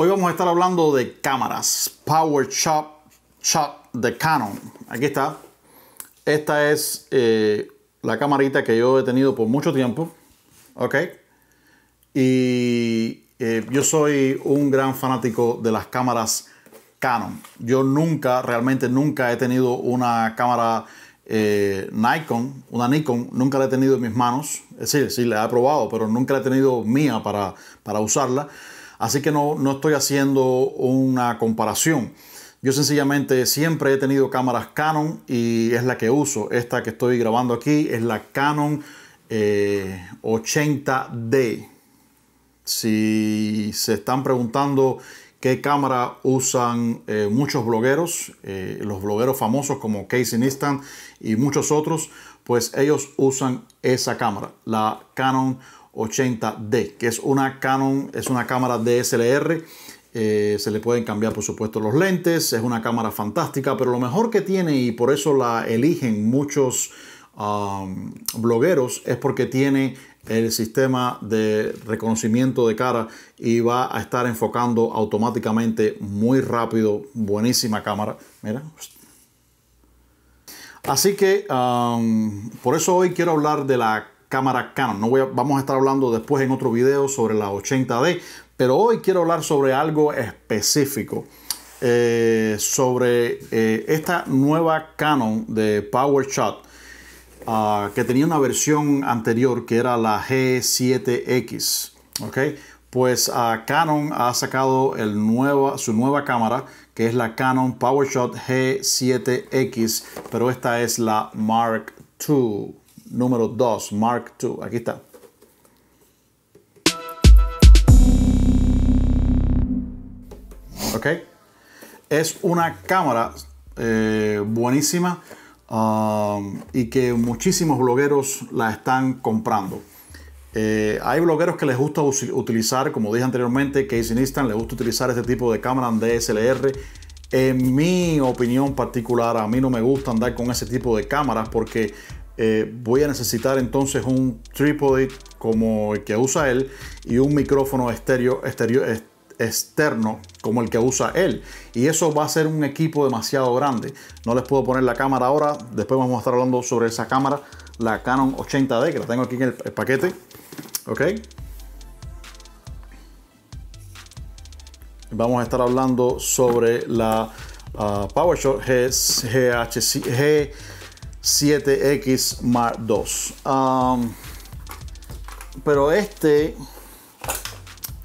Hoy vamos a estar hablando de cámaras Power Shop de Canon. Aquí está. Esta es eh, la camarita que yo he tenido por mucho tiempo. Ok. Y eh, yo soy un gran fanático de las cámaras Canon. Yo nunca, realmente nunca he tenido una cámara eh, Nikon, una Nikon, nunca la he tenido en mis manos. es decir, sí, la he probado, pero nunca la he tenido mía para, para usarla. Así que no, no estoy haciendo una comparación. Yo sencillamente siempre he tenido cámaras Canon y es la que uso. Esta que estoy grabando aquí es la Canon 80D. Eh, si se están preguntando qué cámara usan eh, muchos blogueros, eh, los blogueros famosos como Casey Neistat y muchos otros, pues ellos usan esa cámara, la Canon 80 80D, que es una Canon, es una cámara DSLR. Eh, se le pueden cambiar, por supuesto, los lentes. Es una cámara fantástica, pero lo mejor que tiene, y por eso la eligen muchos blogueros, es porque tiene el sistema de reconocimiento de cara y va a estar enfocando automáticamente muy rápido. Buenísima cámara. Mira. Así que por eso hoy quiero hablar de la cámara Canon. No voy a, vamos a estar hablando después en otro video sobre la 80D, pero hoy quiero hablar sobre algo específico. Eh, sobre eh, esta nueva Canon de PowerShot ah, que tenía una versión anterior que era la G7X. x ¿ok? Pues ah, Canon ha sacado el su nueva cámara que es la Canon PowerShot G7X, pero esta es la Mark II número 2, Mark II. Aquí está. ¿Ok? Es una cámara eh, buenísima um, y que muchísimos blogueros la están comprando. Eh, hay blogueros que les gusta utilizar, como dije anteriormente, que Nistan les gusta utilizar este tipo de cámara DSLR. En mi opinión particular, a mí no me gusta andar con ese tipo de cámaras porque eh, voy a necesitar entonces un trípode como el que usa él y un micrófono estéreo, externo como el que usa él. Y eso va a ser un equipo demasiado grande. No les puedo poner la cámara ahora, después vamos a estar hablando sobre esa cámara, la Canon 80D, que la tengo aquí en el, paquete. ¿Ok? Vamos a estar hablando sobre la ah, PowerShot GHC. 7X Mark II. pero este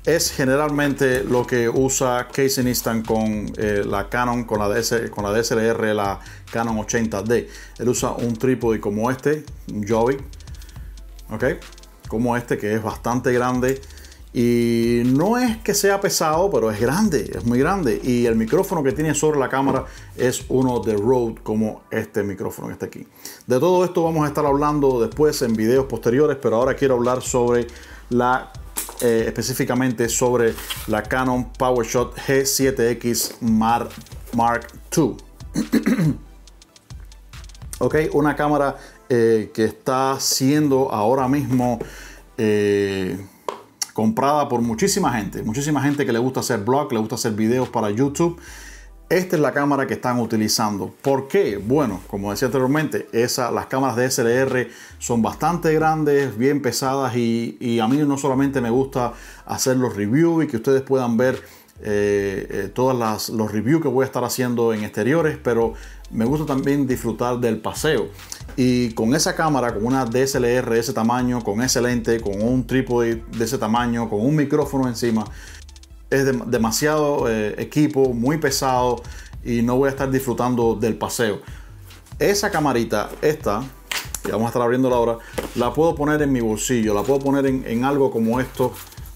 es generalmente lo que usa Casey Instant con eh, la Canon, con la, la DSLR, la Canon 80D. Él usa un trípode como este, un Jovi. ¿ok? Como este que es bastante grande y no es que sea pesado, pero es grande, es muy grande. Y el micrófono que tiene sobre la cámara es uno de Rode, como este micrófono que está aquí. De todo esto vamos a estar hablando después en videos posteriores, pero ahora quiero hablar sobre la eh, específicamente sobre la Canon PowerShot G7X Mark, Mark II. ok, una cámara eh, que está siendo ahora mismo eh, comprada por muchísima gente, muchísima gente que le gusta hacer blog, le gusta hacer videos para YouTube. Esta es la cámara que están utilizando. ¿Por qué? Bueno, como decía anteriormente, esa, las cámaras de SLR son bastante grandes, bien pesadas y, a mí no solamente me gusta hacer los reviews y que ustedes puedan ver eh, eh, todas las todos los reviews que voy a estar haciendo en exteriores, pero me gusta también disfrutar del paseo. Y con esa cámara, con una DSLR de ese tamaño, con ese lente, con un trípode de ese tamaño, con un micrófono encima, es demasiado eh, equipo, muy pesado y no voy a estar disfrutando del paseo. Esa camarita, esta, que vamos a estar abriéndola ahora, la puedo poner en mi bolsillo, la puedo poner en, en algo como esto,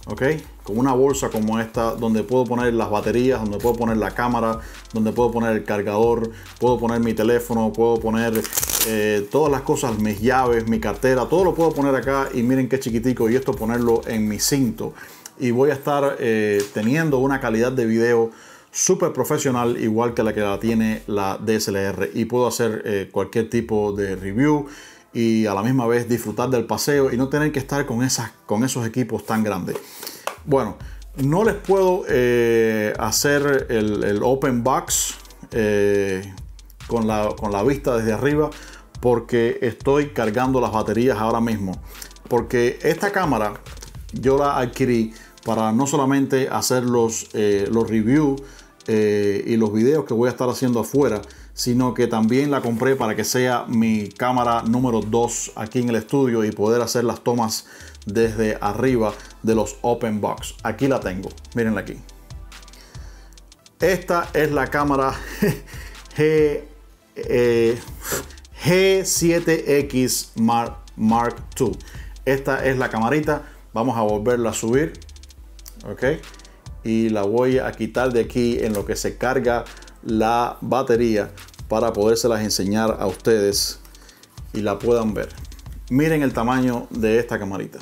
¿ok? con una bolsa como esta, donde puedo poner las baterías, donde puedo poner la cámara, donde puedo poner el cargador, puedo poner mi teléfono, puedo poner eh, todas las cosas, mis llaves, mi cartera, todo lo puedo poner acá y miren qué chiquitico y esto ponerlo en mi cinto. Y voy a estar eh, teniendo una calidad de video súper profesional, igual que la que la tiene la DSLR. Y puedo hacer eh, cualquier tipo de review y a la misma vez disfrutar del paseo y no tener que estar con, esas, con esos equipos tan grandes. Bueno, no les puedo eh, hacer el, open box eh, con, la, vista desde arriba porque estoy cargando las baterías ahora mismo. Porque esta cámara yo la adquirí para no solamente hacer los, eh, los reviews y los videos que voy a estar haciendo afuera, sino que también la compré para que sea mi cámara número 2 aquí en el estudio y poder hacer las tomas desde arriba de los open box. Aquí la tengo, mirenla aquí. Esta es la cámara G, 7 eh, x Mark, Mark II. Esta es la camarita. Vamos a volverla a subir. Ok. Y la voy a quitar de aquí en lo que se carga la batería para podérselas enseñar a ustedes y la puedan ver. Miren el tamaño de esta camarita.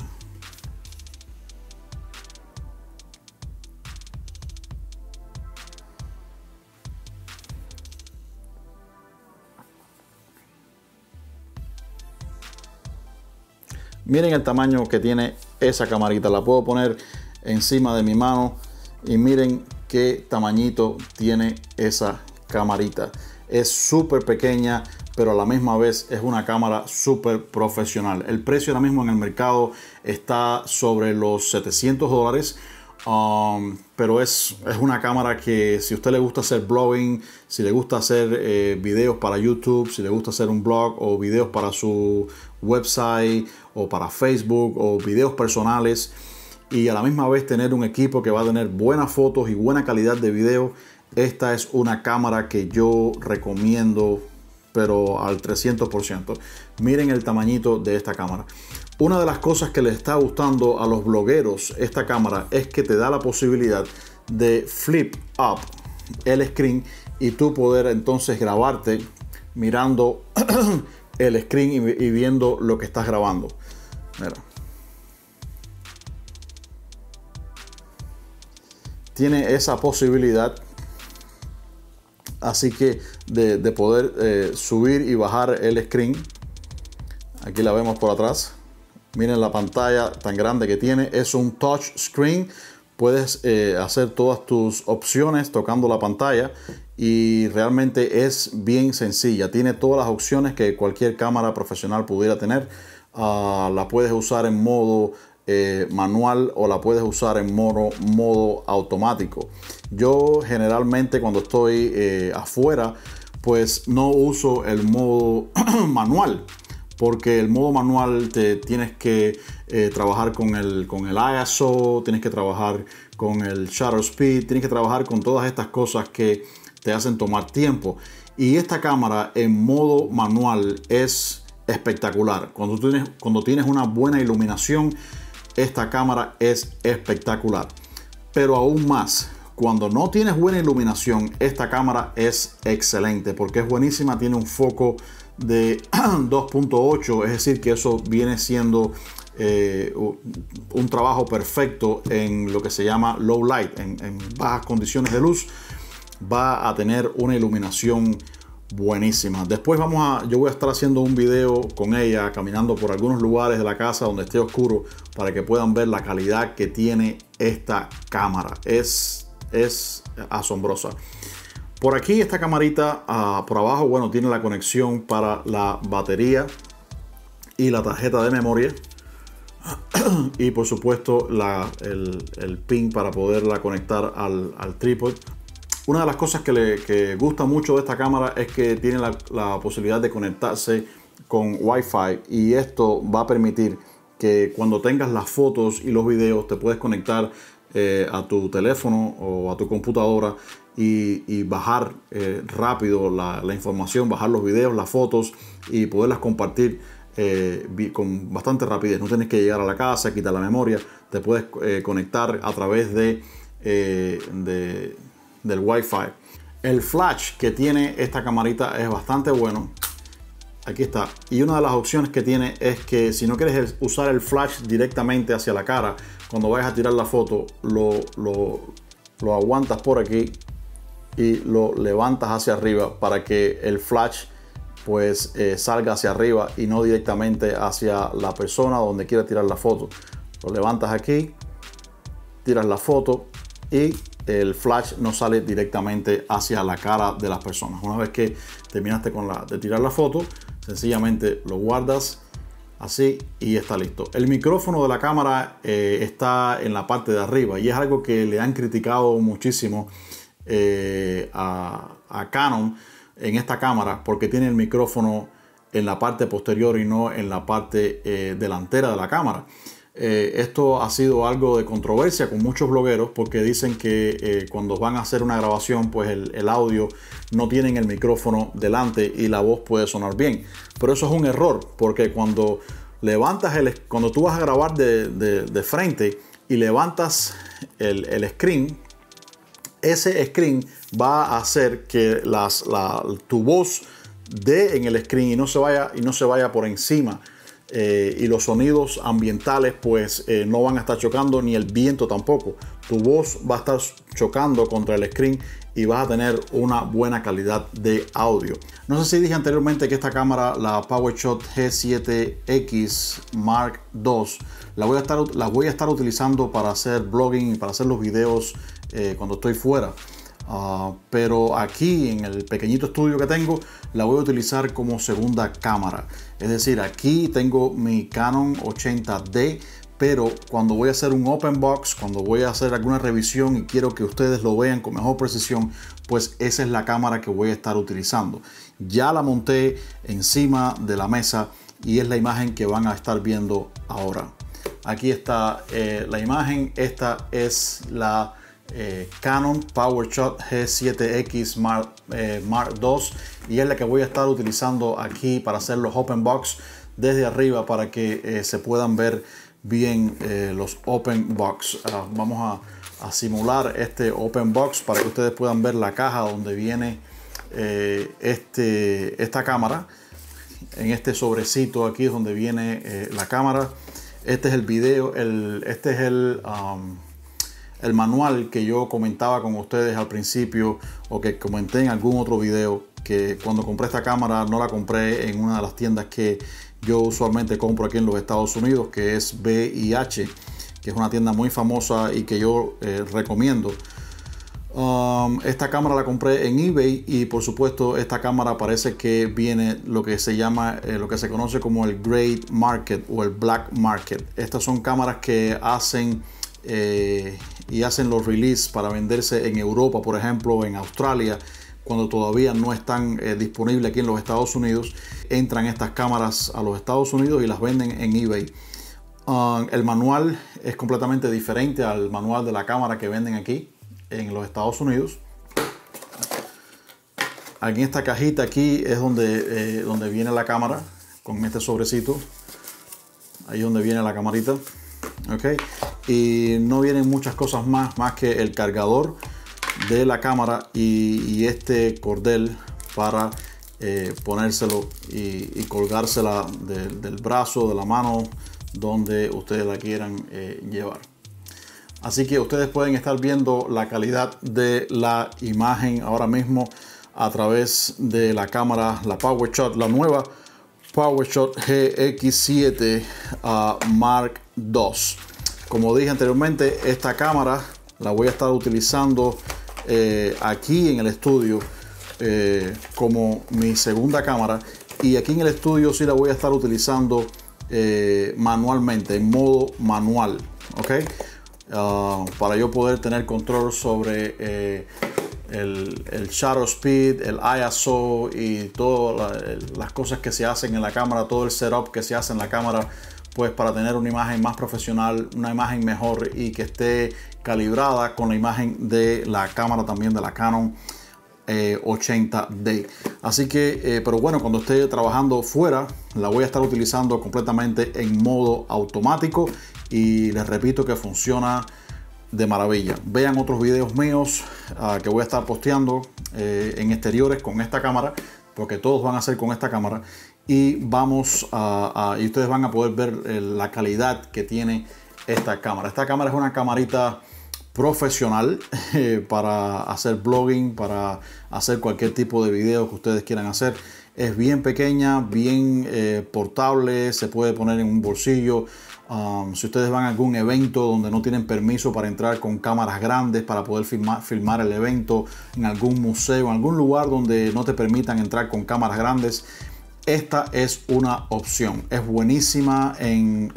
Miren el tamaño que tiene esa camarita. La puedo poner encima de mi mano y miren qué tamañito tiene esa camarita. Es súper pequeña, pero a la misma vez es una cámara súper profesional. El precio ahora mismo en el mercado está sobre los 700 dólares. Um, pero es, es, una cámara que si usted le gusta hacer blogging, si le gusta hacer eh, videos para YouTube, si le gusta hacer un blog o videos para su website o para Facebook o videos personales y a la misma vez tener un equipo que va a tener buenas fotos y buena calidad de video, esta es una cámara que yo recomiendo pero al 300%. Miren el tamañito de esta cámara. Una de las cosas que le está gustando a los blogueros esta cámara es que te da la posibilidad de flip up el screen y tú poder entonces grabarte mirando el screen y, viendo lo que estás grabando. Tiene esa posibilidad. Así que de, poder eh, subir y bajar el screen. Aquí la vemos por atrás. Miren la pantalla tan grande que tiene. Es un touch screen. Puedes eh, hacer todas tus opciones tocando la pantalla y realmente es bien sencilla. Tiene todas las opciones que cualquier cámara profesional pudiera tener. Ah, la puedes usar en modo eh, manual o la puedes usar en modo, modo automático. Yo generalmente cuando estoy eh, afuera pues no uso el modo manual porque el modo manual te tienes que eh, trabajar con el, con el ISO, tienes que trabajar con el shutter speed, tienes que trabajar con todas estas cosas que te hacen tomar tiempo. Y esta cámara en modo manual es espectacular. Cuando tienes, cuando tienes una buena iluminación, esta cámara es espectacular. Pero aún más, cuando no tienes buena iluminación, esta cámara es excelente porque es buenísima, tiene un foco de 2.8, es decir, que eso viene siendo eh, un trabajo perfecto en lo que se llama low light, en bajas condiciones de luz va a tener una iluminación buenísima. Después vamos a, yo voy a estar haciendo un video con ella, caminando por algunos lugares de la casa donde esté oscuro, para que puedan ver la calidad que tiene esta cámara. Es, es asombrosa. Por aquí esta camarita, ah, por abajo, bueno, tiene la conexión para la batería y la tarjeta de memoria. y por supuesto la, el, pin para poderla conectar al, al trípode una de las cosas que le gusta mucho de esta cámara es que tiene la, posibilidad de conectarse con Wi-Fi y esto va a permitir que cuando tengas las fotos y los videos te puedes conectar eh, a tu teléfono o a tu computadora y, bajar eh, rápido la, información, bajar los videos, las fotos y poderlas compartir eh, con bastante rapidez. No tienes que llegar a la casa, quitar la memoria, te puedes conectar a través de del Wi-Fi. El flash que tiene esta camarita es bastante bueno. Aquí está. Y una de las opciones que tiene es que si no quieres usar el flash directamente hacia la cara, cuando vayas a tirar la foto, lo, lo, aguantas por aquí y lo levantas hacia arriba para que el flash pues eh, salga hacia arriba y no directamente hacia la persona donde quiera tirar la foto. Lo levantas aquí, tiras la foto y el flash no sale directamente hacia la cara de las personas. Una vez que terminaste con la, de tirar la foto, sencillamente lo guardas así y está listo. El micrófono de la cámara eh, está en la parte de arriba y es algo que le han criticado muchísimo eh, a, Canon en esta cámara porque tiene el micrófono en la parte posterior y no en la parte eh, delantera de la cámara. Eh, esto ha sido algo de controversia con muchos blogueros porque dicen que eh, cuando van a hacer una grabación pues el, audio no tienen el micrófono delante y la voz puede sonar bien. Pero eso es un error porque cuando levantas el, cuando tú vas a grabar de, frente y levantas el, screen, ese screen va a hacer que las, tu voz dé en el screen y no se vaya, y no se vaya por encima eh, y los sonidos ambientales pues eh, no van a estar chocando ni el viento tampoco. Tu voz va a estar chocando contra el screen y vas a tener una buena calidad de audio. No sé si dije anteriormente que esta cámara, la PowerShot G7X Mark II, la voy a estar, la voy a estar utilizando para hacer blogging y para hacer los videos eh, cuando estoy fuera. Ah, pero aquí en el pequeñito estudio que tengo la voy a utilizar como segunda cámara. Es decir, aquí tengo mi Canon 80D, pero cuando voy a hacer un open box, cuando voy a hacer alguna revisión y quiero que ustedes lo vean con mejor precisión, pues esa es la cámara que voy a estar utilizando. Ya la monté encima de la mesa y es la imagen que van a estar viendo ahora. Aquí está eh, la imagen, esta es la eh, Canon PowerShot G7X eh, Mark, II y es la que voy a estar utilizando aquí para hacer los open box desde arriba para que eh, se puedan ver bien los open box ah, vamos a, simular este open box para que ustedes puedan ver la caja donde viene este, esta cámara en este sobrecito aquí es donde viene la cámara este es el video el, este es el um, el manual que yo comentaba con ustedes al principio o que comenté en algún otro video, que cuando compré esta cámara no la compré en una de las tiendas que yo usualmente compro aquí en los Estados Unidos, que es BIH, que es una tienda muy famosa y que yo eh, recomiendo. Um, esta cámara la compré en eBay y por supuesto esta cámara parece que viene lo que se llama, eh, lo que se conoce como el great Market o el Black Market. Estas son cámaras que hacen eh, y hacen los release para venderse en Europa, por ejemplo, en Australia, cuando todavía no están eh, disponibles aquí en los Estados Unidos, entran estas cámaras a los Estados Unidos y las venden en eBay. Ah, el manual es completamente diferente al manual de la cámara que venden aquí en los Estados Unidos. Aquí en esta cajita aquí es donde, eh, donde viene la cámara con este sobrecito. Ahí es donde viene la camarita. ok y no vienen muchas cosas más más que el cargador de la cámara y, este cordel para eh, ponérselo y, colgársela del brazo de la mano donde ustedes la quieran eh, llevar así que ustedes pueden estar viendo la calidad de la imagen ahora mismo a través de la cámara la PowerShot la nueva PowerShot GX7 ah, Mark II como dije anteriormente, esta cámara la voy a estar utilizando eh, aquí en el estudio eh, como mi segunda cámara y aquí en el estudio sí la voy a estar utilizando eh, manualmente, en modo manual, ¿ok? Ah, para yo poder tener control sobre el, el, shutter speed, el ISO y todas las cosas que se hacen en la cámara, todo el setup que se hace en la cámara pues para tener una imagen más profesional, una imagen mejor y que esté calibrada con la imagen de la cámara también de la Canon 80D. Eh, Así que, eh, pero bueno, cuando esté trabajando fuera, la voy a estar utilizando completamente en modo automático y les repito que funciona de maravilla. Vean otros videos míos ah, que voy a estar posteando eh, en exteriores con esta cámara, porque todos van a ser con esta cámara y vamos a, y ustedes van a poder ver eh, la calidad que tiene esta cámara. Esta cámara es una camarita profesional eh, para hacer blogging, para hacer cualquier tipo de video que ustedes quieran hacer. Es bien pequeña, bien eh, portable, se puede poner en un bolsillo. Um, si ustedes van a algún evento donde no tienen permiso para entrar con cámaras grandes para poder filmar, filmar el evento, en algún museo, en algún lugar donde no te permitan entrar con cámaras grandes, esta es una opción. Es buenísima en,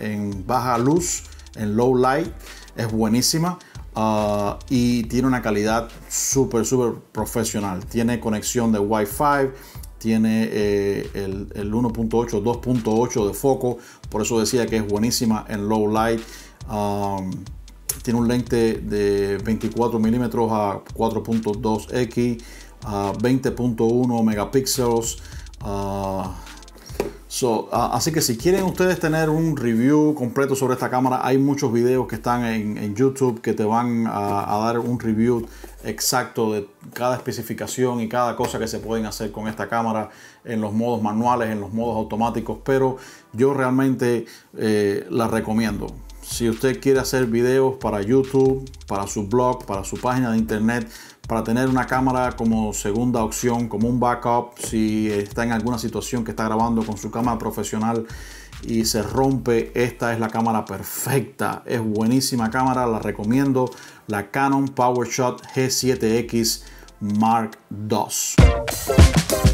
baja luz, en low light, es buenísima. Ah, y tiene una calidad súper, súper profesional. Tiene conexión de Wi-Fi, tiene eh, el, 1.8, 2.8 de foco, por eso decía que es buenísima en low light. Ah, tiene un lente de 24 milímetros a 4.2x, a 20.1 megapíxeles. Ah, ah, así que si quieren ustedes tener un review completo sobre esta cámara, hay muchos videos que están en, YouTube que te van a, dar un review exacto de cada especificación y cada cosa que se pueden hacer con esta cámara en los modos manuales, en los modos automáticos, pero yo realmente eh, la recomiendo. Si usted quiere hacer videos para YouTube, para su blog, para su página de internet, para tener una cámara como segunda opción, como un backup, si está en alguna situación que está grabando con su cámara profesional y se rompe, esta es la cámara perfecta. Es buenísima cámara, la recomiendo, la Canon PowerShot G7X Mark II.